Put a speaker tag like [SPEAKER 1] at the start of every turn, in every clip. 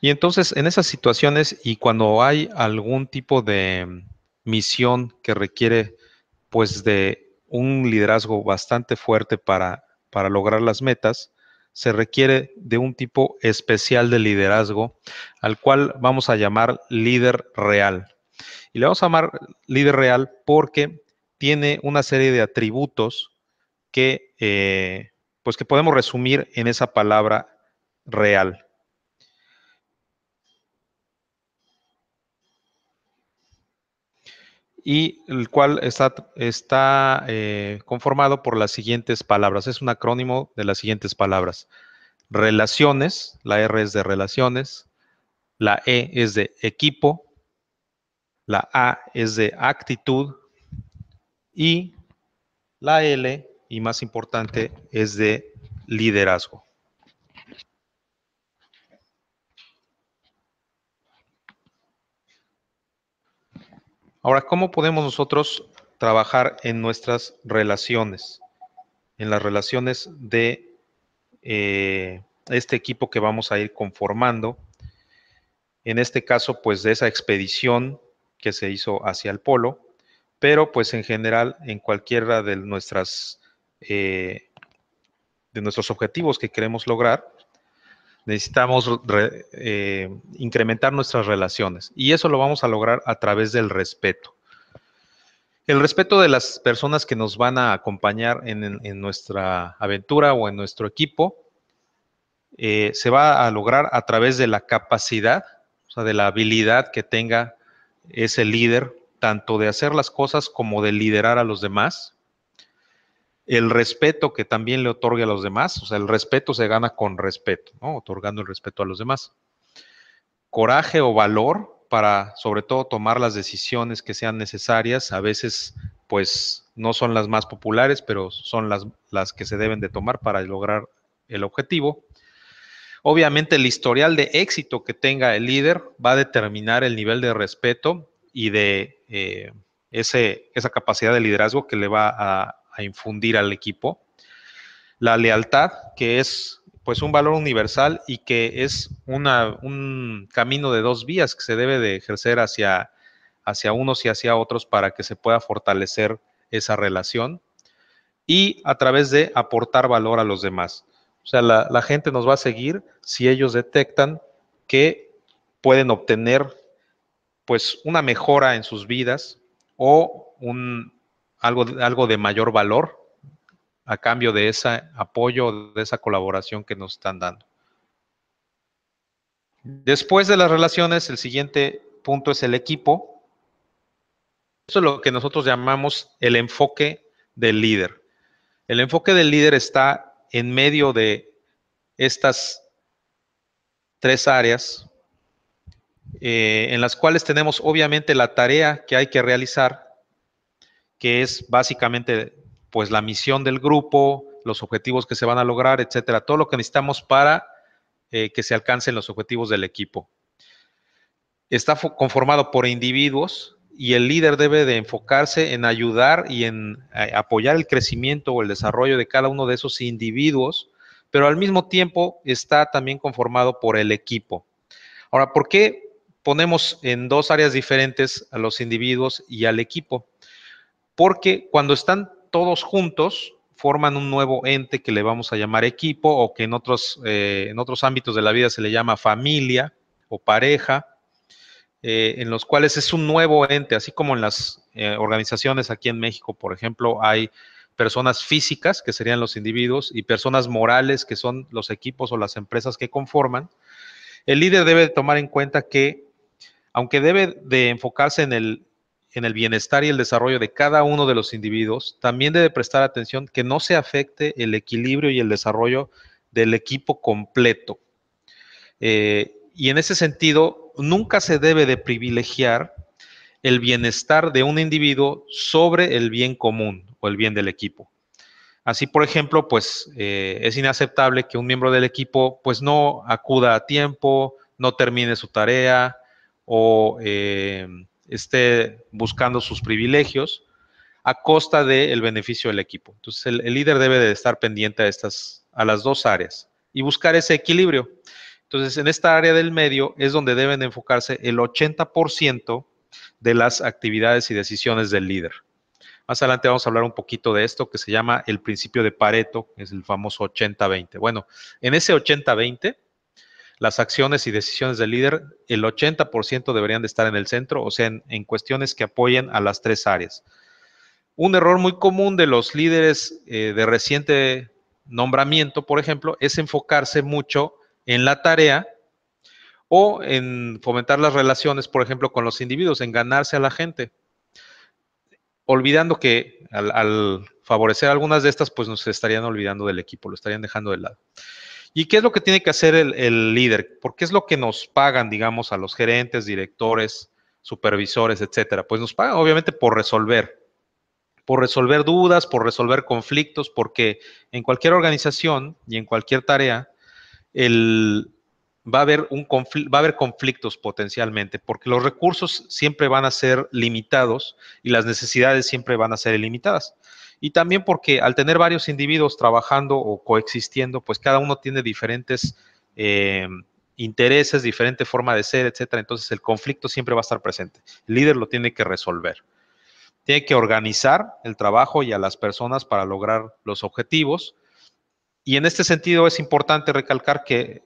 [SPEAKER 1] Y entonces, en esas situaciones y cuando hay algún tipo de mm, misión que requiere, pues, de un liderazgo bastante fuerte para, lograr las metas, se requiere de un tipo especial de liderazgo, al cual vamos a llamar líder real. Y le vamos a llamar líder real porque tiene una serie de atributos que, eh, pues que podemos resumir en esa palabra real. y el cual está, eh, conformado por las siguientes palabras. Es un acrónimo de las siguientes palabras. Relaciones, la R es de relaciones, la E es de equipo, la A es de actitud y la L, y más importante, es de liderazgo. Ahora, ¿cómo podemos nosotros trabajar en nuestras relaciones? En las relaciones de eh, este equipo que vamos a ir conformando. En este caso, pues de esa expedición que se hizo hacia el polo, pero pues en general en cualquiera de nuestras eh, de nuestros objetivos que queremos lograr, necesitamos eh, incrementar nuestras relaciones y eso lo vamos a lograr a través del respeto. El respeto de las personas que nos van a acompañar en, nuestra aventura o en nuestro equipo eh, se va a lograr a través de la capacidad, o sea, de la habilidad que tenga ese líder, tanto de hacer las cosas como de liderar a los demás el respeto que también le otorgue a los demás, o sea, el respeto se gana con respeto, Otorgando el respeto a los demás. Coraje o valor para, sobre todo, tomar las decisiones que sean necesarias, a veces, pues, no son las más populares, pero son las, las que se deben de tomar para lograr el objetivo. Obviamente el historial de éxito que tenga el líder va a determinar el nivel de respeto y de eh, ese, esa capacidad de liderazgo que le va a a infundir al equipo. La lealtad, que es pues un valor universal y que es un camino de dos vías que se debe de ejercer hacia, hacia unos y hacia otros para que se pueda fortalecer esa relación y a través de aportar valor a los demás. O sea, la, la gente nos va a seguir si ellos detectan que pueden obtener pues una mejora en sus vidas o un, algo, de mayor valor a cambio de ese apoyo, de esa colaboración que nos están dando. Después de las relaciones, el siguiente punto es el equipo. Eso es lo que nosotros llamamos el enfoque del líder. El enfoque del líder está en medio de estas tres áreas eh, en las cuales tenemos obviamente la tarea que hay que realizar que es básicamente pues la misión del grupo, los objetivos que se van a lograr, etcétera, todo lo que necesitamos para eh, que se alcancen los objetivos del equipo. Está conformado por individuos y el líder debe de enfocarse en ayudar y en eh, apoyar el crecimiento o el desarrollo de cada uno de esos individuos, pero al mismo tiempo está también conformado por el equipo. Ahora, ¿por qué ponemos en dos áreas diferentes a los individuos y al equipo? porque cuando están todos juntos, forman un nuevo ente que le vamos a llamar equipo o que en otros, eh, en otros ámbitos de la vida se le llama familia o pareja, eh, en los cuales es un nuevo ente, así como en las eh, organizaciones aquí en México, por ejemplo, hay personas físicas, que serían los individuos, y personas morales, que son los equipos o las empresas que conforman. El líder debe tomar en cuenta que, aunque debe de enfocarse en el en el bienestar y el desarrollo de cada uno de los individuos, también debe prestar atención que no se afecte el equilibrio y el desarrollo del equipo completo. Eh, y en ese sentido, nunca se debe de privilegiar el bienestar de un individuo sobre el bien común o el bien del equipo. Así, por ejemplo, pues eh, es inaceptable que un miembro del equipo pues no acuda a tiempo, no termine su tarea o eh, esté buscando sus privilegios a costa del beneficio del equipo. Entonces, el, líder debe de estar pendiente a, estas, a las dos áreas y buscar ese equilibrio. Entonces, en esta área del medio es donde deben enfocarse el 80% de las actividades y decisiones del líder. Más adelante vamos a hablar un poquito de esto que se llama el principio de Pareto, es el famoso 80-20. Bueno, en ese 80-20 las acciones y decisiones del líder, el 80% deberían de estar en el centro, o sea, en, cuestiones que apoyen a las tres áreas. Un error muy común de los líderes eh, de reciente nombramiento, por ejemplo, es enfocarse mucho en la tarea o en fomentar las relaciones, por ejemplo, con los individuos, en ganarse a la gente, olvidando que al, al favorecer algunas de estas, pues nos estarían olvidando del equipo, lo estarían dejando de lado. ¿Y qué es lo que tiene que hacer el, líder? Porque es lo que nos pagan, digamos, a los gerentes, directores, supervisores, etcétera. Pues nos pagan obviamente por resolver, por resolver dudas, por resolver conflictos, porque en cualquier organización y en cualquier tarea va, a haber un va a haber conflictos potencialmente, porque los recursos siempre van a ser limitados y las necesidades siempre van a ser ilimitadas y también porque al tener varios individuos trabajando o coexistiendo, pues cada uno tiene diferentes eh, intereses, diferente forma de ser, etcétera. Entonces el conflicto siempre va a estar presente. El líder lo tiene que resolver. Tiene que organizar el trabajo y a las personas para lograr los objetivos. Y en este sentido es importante recalcar que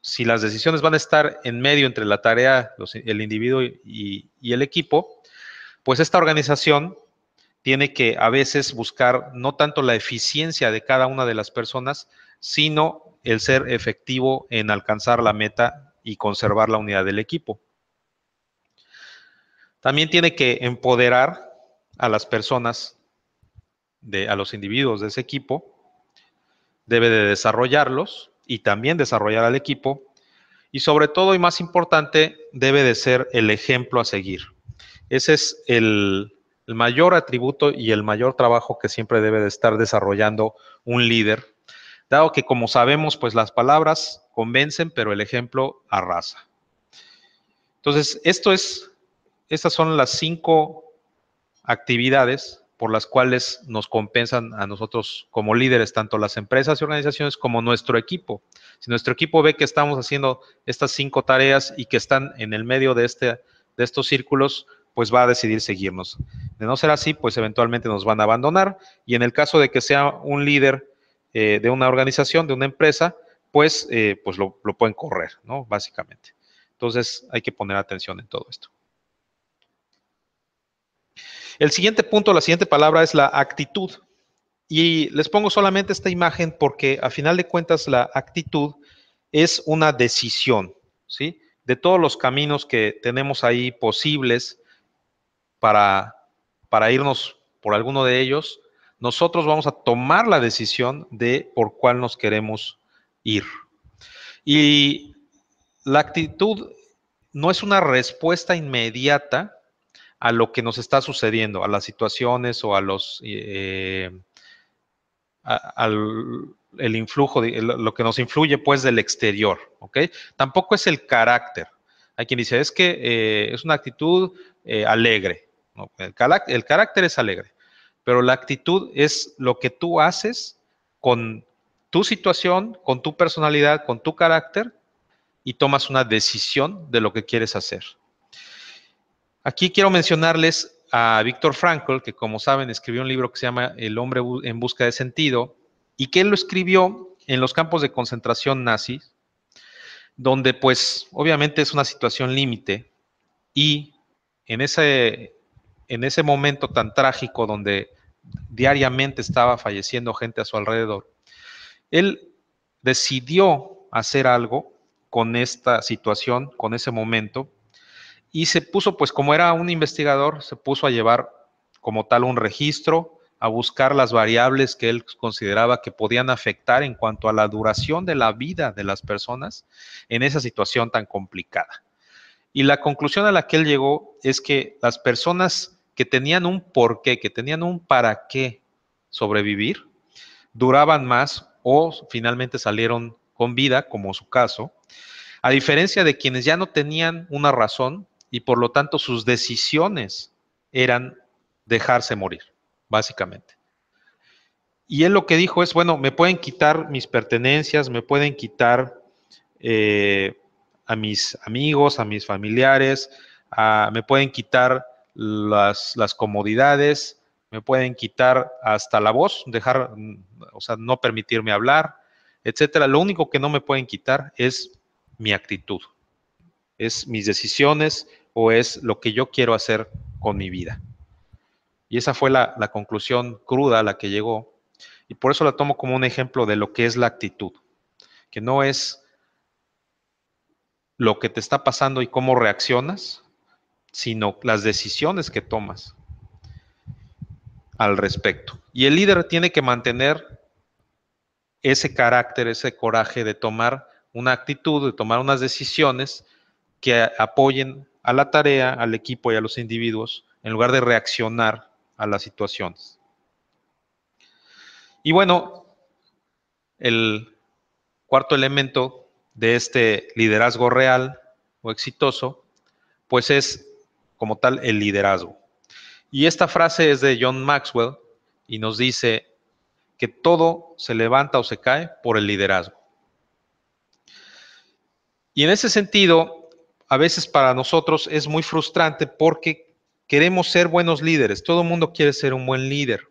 [SPEAKER 1] si las decisiones van a estar en medio entre la tarea, el individuo y el equipo, pues esta organización tiene que a veces buscar no tanto la eficiencia de cada una de las personas, sino el ser efectivo en alcanzar la meta y conservar la unidad del equipo. También tiene que empoderar a las personas, de, a los individuos de ese equipo, debe de desarrollarlos y también desarrollar al equipo, y sobre todo y más importante, debe de ser el ejemplo a seguir. Ese es el, el mayor atributo y el mayor trabajo que siempre debe de estar desarrollando un líder, dado que como sabemos, pues las palabras convencen, pero el ejemplo arrasa. Entonces, esto es, estas son las cinco actividades por las cuales nos compensan a nosotros como líderes, tanto las empresas y organizaciones como nuestro equipo. Si nuestro equipo ve que estamos haciendo estas cinco tareas y que están en el medio de, este, de estos círculos, pues va a decidir seguirnos. De no ser así, pues eventualmente nos van a abandonar y en el caso de que sea un líder eh, de una organización, de una empresa, pues, eh, pues lo, lo pueden correr, ¿no? Básicamente. Entonces hay que poner atención en todo esto. El siguiente punto, la siguiente palabra es la actitud. Y les pongo solamente esta imagen porque a final de cuentas la actitud es una decisión, ¿sí? De todos los caminos que tenemos ahí posibles, para, para irnos por alguno de ellos, nosotros vamos a tomar la decisión de por cuál nos queremos ir. Y la actitud no es una respuesta inmediata a lo que nos está sucediendo, a las situaciones o a los... Eh, al el influjo, lo que nos influye pues del exterior, ¿ok? Tampoco es el carácter. Hay quien dice, es que eh, es una actitud eh, alegre, el, carácter es alegre, pero la actitud es lo que tú haces con tu situación, con tu personalidad, con tu carácter y tomas una decisión de lo que quieres hacer. Aquí quiero mencionarles a Víctor Frankl, que como saben escribió un libro que se llama El hombre en busca de sentido, y que él lo escribió en los campos de concentración nazis, donde pues obviamente es una situación límite, y en ese en ese momento tan trágico donde diariamente estaba falleciendo gente a su alrededor, él decidió hacer algo con esta situación, con ese momento, y se puso, pues como era un investigador, se puso a llevar como tal un registro, a buscar las variables que él consideraba que podían afectar en cuanto a la duración de la vida de las personas en esa situación tan complicada. Y la conclusión a la que él llegó es que las personas que tenían un porqué, que tenían un para qué sobrevivir, duraban más o finalmente salieron con vida, como su caso, a diferencia de quienes ya no tenían una razón y por lo tanto sus decisiones eran dejarse morir, básicamente. Y él lo que dijo es, bueno, me pueden quitar mis pertenencias, me pueden quitar eh, a mis amigos, a mis familiares, me pueden quitar las, las comodidades, me pueden quitar hasta la voz, dejar, o sea, no permitirme hablar, etcétera. Lo único que no me pueden quitar es mi actitud, es mis decisiones o es lo que yo quiero hacer con mi vida. Y esa fue la conclusión cruda a la que llegó. Y por eso la tomo como un ejemplo de lo que es la actitud, que no es lo que te está pasando y cómo reaccionas, sino las decisiones que tomas al respecto. Y el líder tiene que mantener ese carácter, ese coraje de tomar una actitud, de tomar unas decisiones que apoyen a la tarea, al equipo y a los individuos, en lugar de reaccionar a las situaciones. Y bueno, el cuarto elemento de este liderazgo real o exitoso, pues es como tal el liderazgo. Y esta frase es de John Maxwell y nos dice que todo se levanta o se cae por el liderazgo. Y en ese sentido, a veces para nosotros es muy frustrante porque queremos ser buenos líderes, todo el mundo quiere ser un buen líder.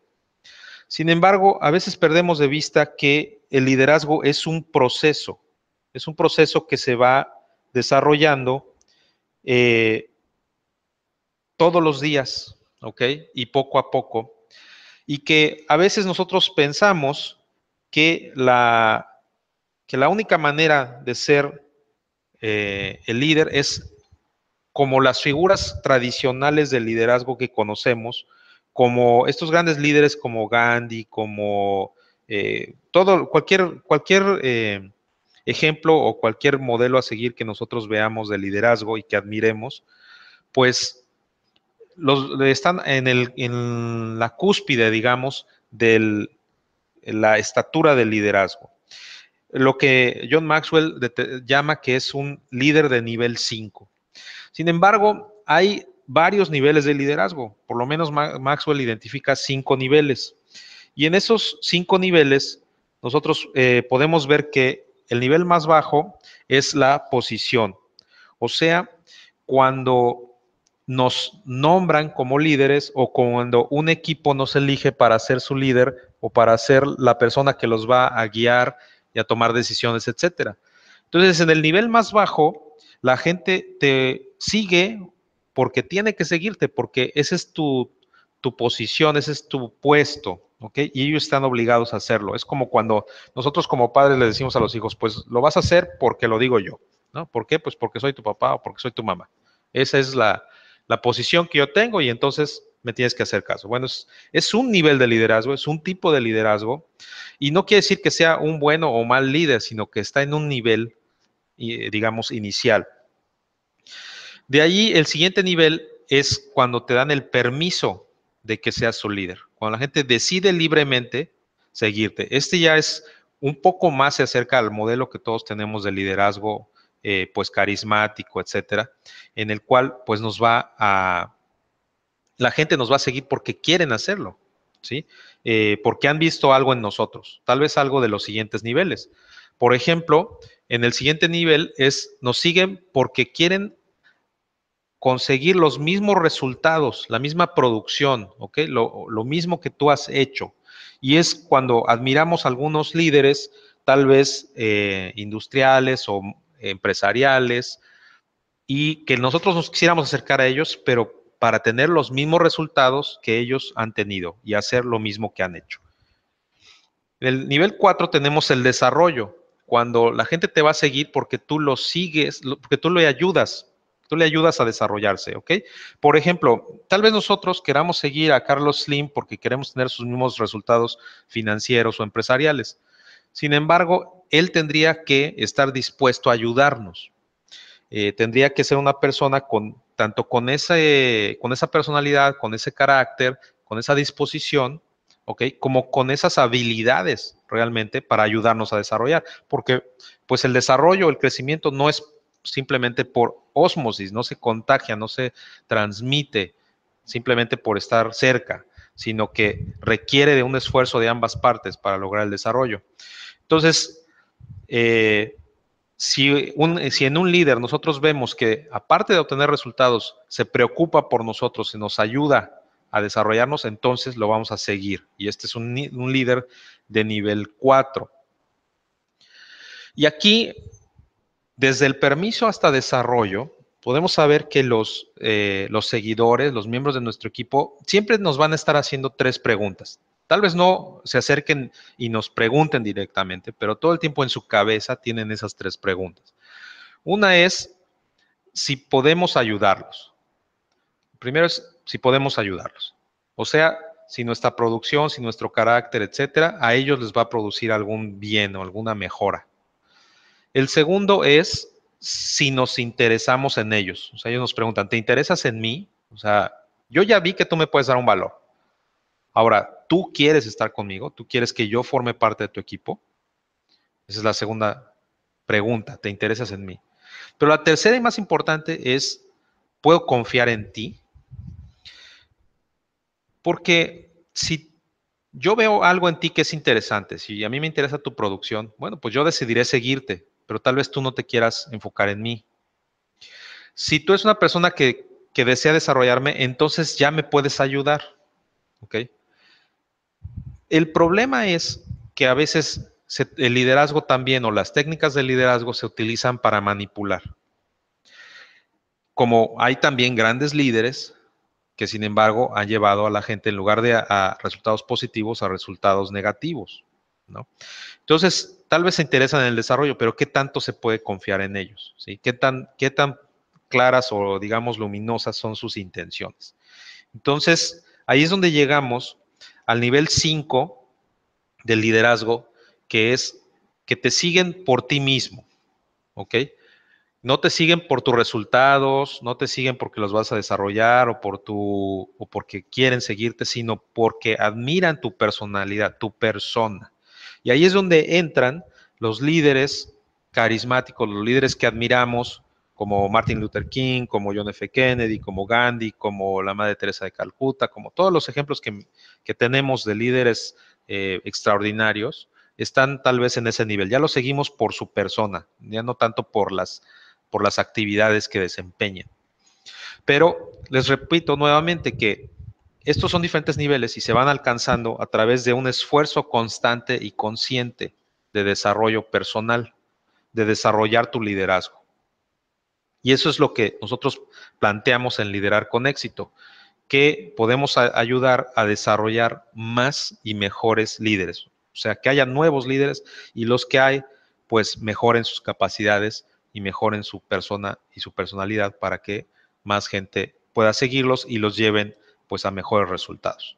[SPEAKER 1] Sin embargo, a veces perdemos de vista que el liderazgo es un proceso, es un proceso que se va desarrollando eh, todos los días, ¿ok? Y poco a poco. Y que a veces nosotros pensamos que la, que la única manera de ser eh, el líder es como las figuras tradicionales del liderazgo que conocemos, como estos grandes líderes como Gandhi, como eh, todo, cualquier, cualquier eh, ejemplo o cualquier modelo a seguir que nosotros veamos de liderazgo y que admiremos, pues están en, la cúspide, digamos, de la estatura del liderazgo. Lo que John Maxwell llama que es un líder de nivel 5. Sin embargo, hay varios niveles de liderazgo, por lo menos Maxwell identifica cinco niveles. Y en esos cinco niveles, nosotros eh, podemos ver que el nivel más bajo es la posición. O sea, cuando nos nombran como líderes o cuando un equipo nos elige para ser su líder o para ser la persona que los va a guiar y a tomar decisiones, etcétera. Entonces, en el nivel más bajo, la gente te sigue porque tiene que seguirte, porque esa es tu, tu posición, ese es tu puesto, ¿ok? Y ellos están obligados a hacerlo. Es como cuando nosotros como padres le decimos a los hijos, pues lo vas a hacer porque lo digo yo, ¿no? ¿Por qué? Pues porque soy tu papá o porque soy tu mamá. Esa es la, la posición que yo tengo y entonces me tienes que hacer caso. Bueno, es, un nivel de liderazgo, es un tipo de liderazgo y no quiere decir que sea un bueno o mal líder, sino que está en un nivel, eh, digamos, inicial. De ahí el siguiente nivel es cuando te dan el permiso de que seas su líder, cuando la gente decide libremente seguirte. Este ya es un poco más se acerca al modelo que todos tenemos de liderazgo eh, pues carismático, etcétera, en el cual pues nos va a, la gente nos va a seguir porque quieren hacerlo, ¿sí? Eh, porque han visto algo en nosotros, tal vez algo de los siguientes niveles. Por ejemplo, en el siguiente nivel es, nos siguen porque quieren conseguir los mismos resultados, la misma producción, ¿ok? Lo, mismo que tú has hecho. Y es cuando admiramos a algunos líderes, tal vez eh, industriales o empresariales, y que nosotros nos quisiéramos acercar a ellos, pero para tener los mismos resultados que ellos han tenido y hacer lo mismo que han hecho. En el nivel 4 tenemos el desarrollo, cuando la gente te va a seguir porque tú lo sigues, porque tú le ayudas, tú le ayudas a desarrollarse, ¿ok? Por ejemplo, tal vez nosotros queramos seguir a Carlos Slim porque queremos tener sus mismos resultados financieros o empresariales, sin embargo, él tendría que estar dispuesto a ayudarnos. Eh, tendría que ser una persona con tanto con, ese, con esa personalidad, con ese carácter, con esa disposición, ¿ok? Como con esas habilidades realmente para ayudarnos a desarrollar. Porque pues el desarrollo, el crecimiento no es simplemente por ósmosis no se contagia, no se transmite simplemente por estar cerca, sino que requiere de un esfuerzo de ambas partes para lograr el desarrollo. Entonces, eh, si, en un líder nosotros vemos que, aparte de obtener resultados, se preocupa por nosotros y nos ayuda a desarrollarnos, entonces lo vamos a seguir. Y este es un, líder de nivel 4. Y aquí, desde el permiso hasta desarrollo, podemos saber que eh, los seguidores, los miembros de nuestro equipo, siempre nos van a estar haciendo tres preguntas. Tal vez no se acerquen y nos pregunten directamente, pero todo el tiempo en su cabeza tienen esas tres preguntas. Una es si podemos ayudarlos. Primero es si podemos ayudarlos. O sea, si nuestra producción, si nuestro carácter, etcétera, a ellos les va a producir algún bien o alguna mejora. El segundo es si nos interesamos en ellos. O sea, ellos nos preguntan, ¿te interesas en mí? O sea, yo ya vi que tú me puedes dar un valor. Ahora, tú quieres estar conmigo, tú quieres que yo forme parte de tu equipo. Esa es la segunda pregunta, ¿te interesas en mí? Pero la tercera y más importante es, ¿puedo confiar en ti? Porque si yo veo algo en ti que es interesante, si a mí me interesa tu producción, bueno, pues yo decidiré seguirte, pero tal vez tú no te quieras enfocar en mí. Si tú eres una persona que, desea desarrollarme, entonces ya me puedes ayudar, ¿ok? El problema es que a veces el liderazgo también o las técnicas de liderazgo se utilizan para manipular. Como hay también grandes líderes que sin embargo han llevado a la gente en lugar de resultados positivos a resultados negativos. ¿no? Entonces, tal vez se interesan en el desarrollo, pero ¿qué tanto se puede confiar en ellos? ¿sí? ¿Qué, tan, ¿Qué tan claras o digamos luminosas son sus intenciones? Entonces, ahí es donde llegamos al nivel 5 del liderazgo, que es que te siguen por ti mismo, ¿ok? No te siguen por tus resultados, no te siguen porque los vas a desarrollar o, por tu, o porque quieren seguirte, sino porque admiran tu personalidad, tu persona. Y ahí es donde entran los líderes carismáticos, los líderes que admiramos, como Martin Luther King, como John F. Kennedy, como Gandhi, como la Madre Teresa de Calcuta, como todos los ejemplos que, tenemos de líderes eh, extraordinarios, están tal vez en ese nivel. Ya lo seguimos por su persona, ya no tanto por las, por las actividades que desempeñan. Pero les repito nuevamente que estos son diferentes niveles y se van alcanzando a través de un esfuerzo constante y consciente de desarrollo personal, de desarrollar tu liderazgo. Y eso es lo que nosotros planteamos en Liderar con éxito, que podemos ayudar a desarrollar más y mejores líderes. O sea, que haya nuevos líderes y los que hay, pues mejoren sus capacidades y mejoren su persona y su personalidad para que más gente pueda seguirlos y los lleven pues a mejores resultados.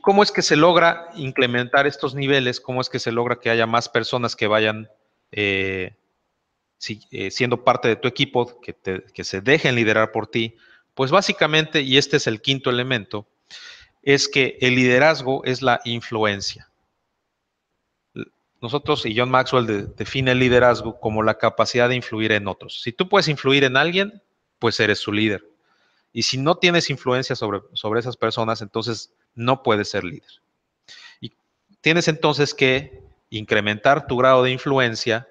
[SPEAKER 1] ¿Cómo es que se logra incrementar estos niveles? ¿Cómo es que se logra que haya más personas que vayan eh, si, eh, siendo parte de tu equipo, que, se dejen liderar por ti, pues básicamente, y este es el quinto elemento, es que el liderazgo es la influencia. Nosotros y John Maxwell define el liderazgo como la capacidad de influir en otros. Si tú puedes influir en alguien, pues eres su líder. Y si no tienes influencia sobre, sobre esas personas, entonces no puedes ser líder. Y tienes entonces que incrementar tu grado de influencia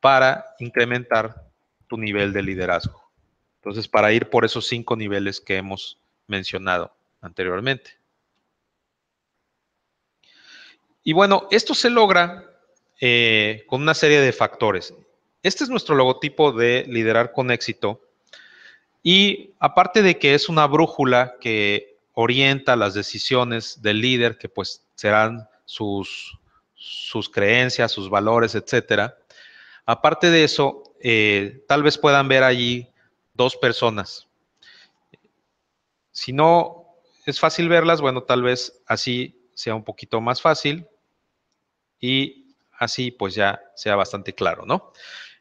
[SPEAKER 1] para incrementar tu nivel de liderazgo. Entonces, para ir por esos cinco niveles que hemos mencionado anteriormente. Y bueno, esto se logra eh, con una serie de factores. Este es nuestro logotipo de liderar con éxito. Y aparte de que es una brújula que orienta las decisiones del líder, que pues serán sus, sus creencias, sus valores, etcétera, Aparte de eso, eh, tal vez puedan ver allí dos personas. Si no es fácil verlas, bueno, tal vez así sea un poquito más fácil y así pues ya sea bastante claro, ¿no?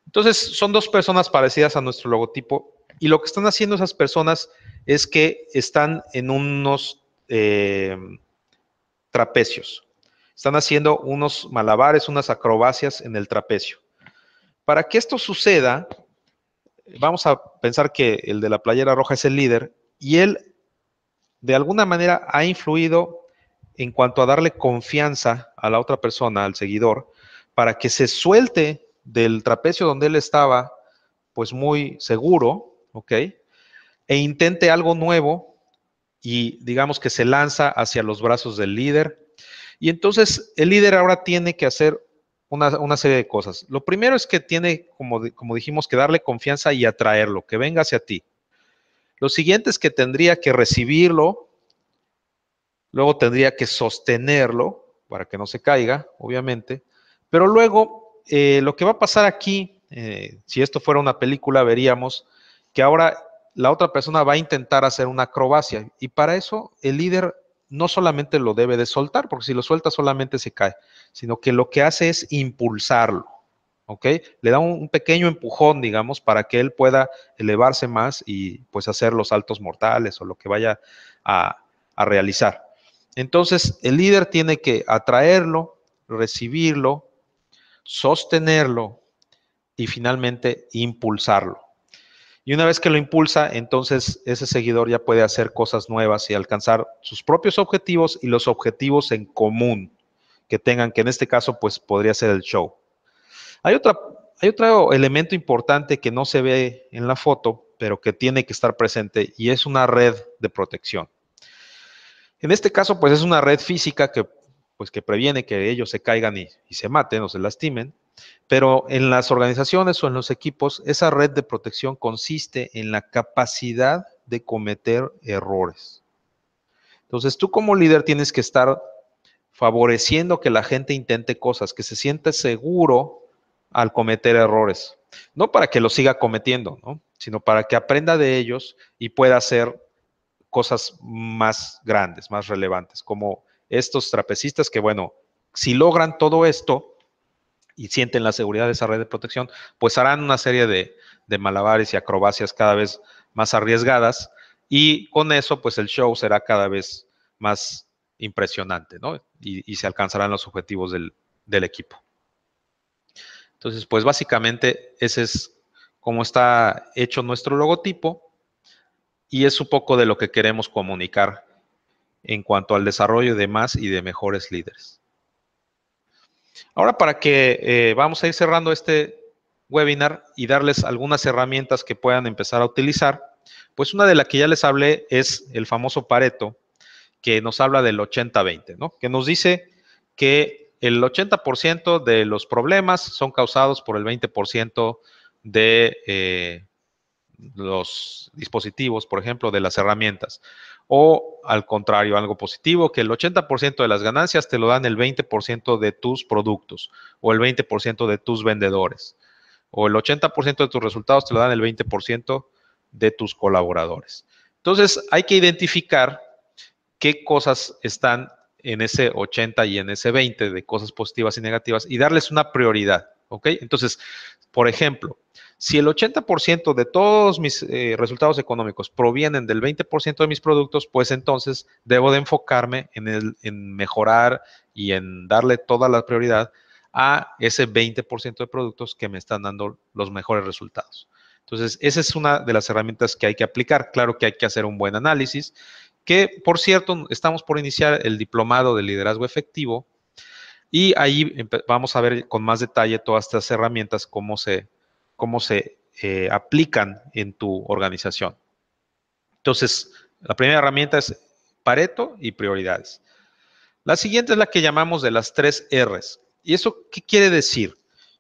[SPEAKER 1] Entonces, son dos personas parecidas a nuestro logotipo y lo que están haciendo esas personas es que están en unos eh, trapecios. Están haciendo unos malabares, unas acrobacias en el trapecio. Para que esto suceda, vamos a pensar que el de la playera roja es el líder y él de alguna manera ha influido en cuanto a darle confianza a la otra persona, al seguidor, para que se suelte del trapecio donde él estaba, pues muy seguro, ¿ok? E intente algo nuevo y digamos que se lanza hacia los brazos del líder. Y entonces el líder ahora tiene que hacer una, serie de cosas. Lo primero es que tiene, como, como dijimos, que darle confianza y atraerlo, que venga hacia ti. Lo siguiente es que tendría que recibirlo, luego tendría que sostenerlo para que no se caiga, obviamente, pero luego eh, lo que va a pasar aquí, eh, si esto fuera una película, veríamos que ahora la otra persona va a intentar hacer una acrobacia y para eso el líder no solamente lo debe de soltar, porque si lo suelta solamente se cae, sino que lo que hace es impulsarlo, ¿ok? Le da un pequeño empujón, digamos, para que él pueda elevarse más y pues hacer los saltos mortales o lo que vaya a, a realizar. Entonces, el líder tiene que atraerlo, recibirlo, sostenerlo y finalmente impulsarlo. Y una vez que lo impulsa, entonces ese seguidor ya puede hacer cosas nuevas y alcanzar sus propios objetivos y los objetivos en común que tengan, que en este caso pues podría ser el show. Hay, hay otro elemento importante que no se ve en la foto, pero que tiene que estar presente y es una red de protección. En este caso pues es una red física que pues que previene que ellos se caigan y se maten o se lastimen, pero en las organizaciones o en los equipos, esa red de protección consiste en la capacidad de cometer errores. Entonces, tú como líder tienes que estar favoreciendo que la gente intente cosas, que se sienta seguro al cometer errores. No para que lo siga cometiendo, sino para que aprenda de ellos y pueda hacer cosas más grandes, más relevantes, como estos trapecistas que, bueno, si logran todo esto, y sienten la seguridad de esa red de protección, pues harán una serie de, malabares y acrobacias cada vez más arriesgadas y con eso pues el show será cada vez más impresionante, ¿no? Y, se alcanzarán los objetivos del, equipo. Entonces, pues básicamente ese es cómo está hecho nuestro logotipo y es un poco de lo que queremos comunicar en cuanto al desarrollo de más y de mejores líderes. Ahora para que eh, vamos a ir cerrando este webinar y darles algunas herramientas que puedan empezar a utilizar, pues una de las que ya les hablé es el famoso Pareto, que nos habla del 80-20, ¿no? Que nos dice que el 80% de los problemas son causados por el 20% de eh, los dispositivos, por ejemplo, de las herramientas o al contrario, algo positivo, que el 80% de las ganancias te lo dan el 20% de tus productos o el 20% de tus vendedores o el 80% de tus resultados te lo dan el 20% de tus colaboradores. Entonces, hay que identificar qué cosas están en ese 80 y en ese 20 de cosas positivas y negativas y darles una prioridad, ¿ok? Entonces, por ejemplo, si el 80% de todos mis eh, resultados económicos provienen del 20% de mis productos, pues entonces debo de enfocarme en, el, en mejorar y en darle toda la prioridad a ese 20% de productos que me están dando los mejores resultados. Entonces, esa es una de las herramientas que hay que aplicar. Claro que hay que hacer un buen análisis, que por cierto, estamos por iniciar el diplomado de liderazgo efectivo y ahí vamos a ver con más detalle todas estas herramientas, cómo se cómo se eh, aplican en tu organización. Entonces, la primera herramienta es Pareto y prioridades. La siguiente es la que llamamos de las tres Rs. ¿Y eso qué quiere decir?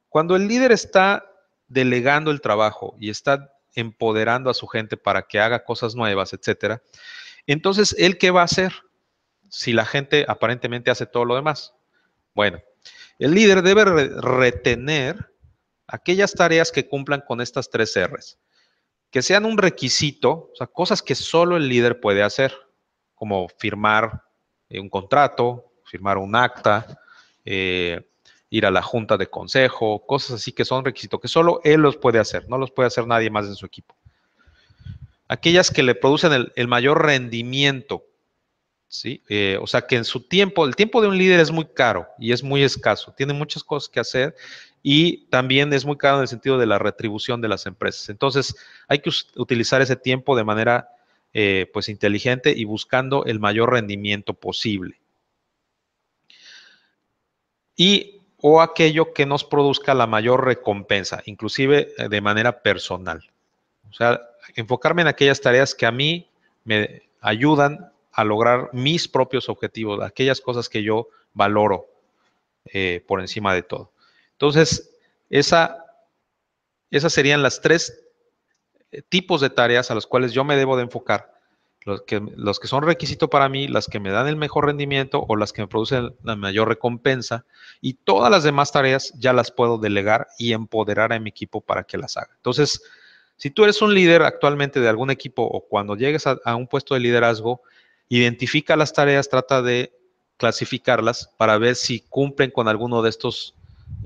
[SPEAKER 1] Cuando el líder está delegando el trabajo y está empoderando a su gente para que haga cosas nuevas, etcétera, entonces, ¿él qué va a hacer si la gente aparentemente hace todo lo demás? Bueno, el líder debe retener aquellas tareas que cumplan con estas tres Rs, que sean un requisito, o sea, cosas que solo el líder puede hacer, como firmar eh, un contrato, firmar un acta, eh, ir a la junta de consejo, cosas así que son requisitos que solo él los puede hacer, no los puede hacer nadie más en su equipo. Aquellas que le producen el mayor rendimiento, ¿sí? Eh, o sea que en su tiempo, el tiempo de un líder es muy caro y es muy escaso, tiene muchas cosas que hacer y también es muy caro en el sentido de la retribución de las empresas. Entonces hay que utilizar ese tiempo de manera eh, pues inteligente y buscando el mayor rendimiento posible. Y o aquello que nos produzca la mayor recompensa, inclusive eh, de manera personal. O sea, enfocarme en aquellas tareas que a mí me ayudan lograr mis propios objetivos, aquellas cosas que yo valoro eh, por encima de todo. Entonces, esa, esas serían las tres eh, tipos de tareas a las cuales yo me debo de enfocar. Los que, los que son requisito para mí, las que me dan el mejor rendimiento o las que me producen la mayor recompensa. Y todas las demás tareas ya las puedo delegar y empoderar a mi equipo para que las haga. Entonces, si tú eres un líder actualmente de algún equipo o cuando llegues a un puesto de liderazgo, Identifica las tareas, trata de clasificarlas para ver si cumplen con alguno de estos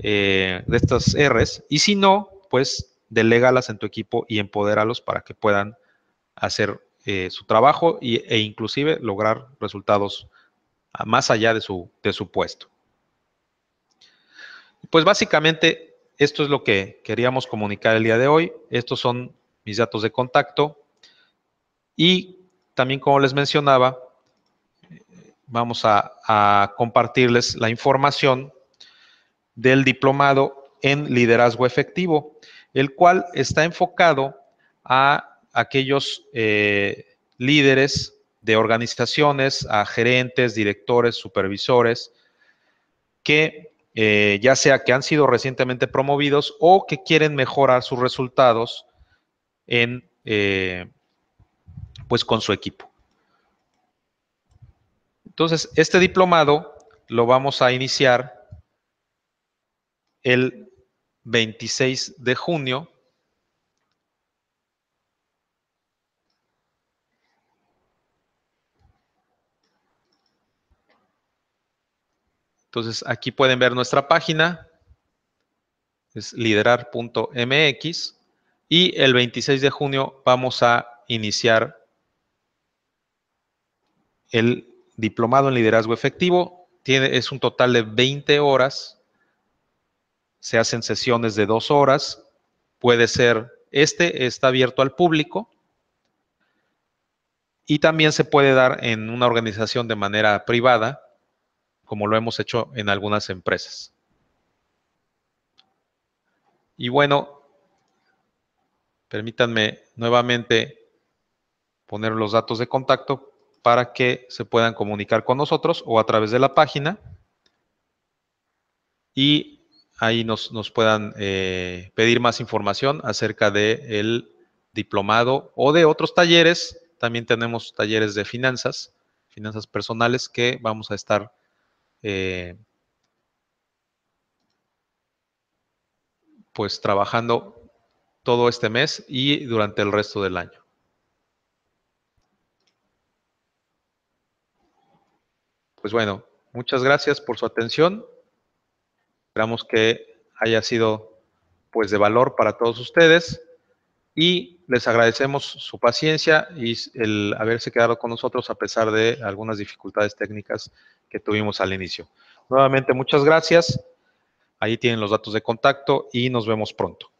[SPEAKER 1] eh, de estas R's y si no, pues delégalas en tu equipo y empodéralos para que puedan hacer eh, su trabajo e inclusive lograr resultados más allá de su, de su puesto. Pues básicamente esto es lo que queríamos comunicar el día de hoy. Estos son mis datos de contacto y también, como les mencionaba, vamos a, compartirles la información del diplomado en liderazgo efectivo, el cual está enfocado a aquellos eh, líderes de organizaciones, a gerentes, directores, supervisores, que eh, ya sea que han sido recientemente promovidos o que quieren mejorar sus resultados en eh, pues con su equipo. Entonces, este diplomado lo vamos a iniciar el 26 de junio. Entonces, aquí pueden ver nuestra página, es liderar.mx y el 26 de junio vamos a iniciar el diplomado en liderazgo efectivo tiene, es un total de 20 horas. Se hacen sesiones de dos horas. Puede ser, este está abierto al público. Y también se puede dar en una organización de manera privada, como lo hemos hecho en algunas empresas. Y bueno, permítanme nuevamente poner los datos de contacto para que se puedan comunicar con nosotros o a través de la página y ahí nos, puedan eh, pedir más información acerca del diplomado o de otros talleres. También tenemos talleres de finanzas, finanzas personales que vamos a estar eh, pues trabajando todo este mes y durante el resto del año. pues bueno, muchas gracias por su atención. Esperamos que haya sido pues de valor para todos ustedes y les agradecemos su paciencia y el haberse quedado con nosotros a pesar de algunas dificultades técnicas que tuvimos al inicio. Nuevamente, muchas gracias. Ahí tienen los datos de contacto y nos vemos pronto.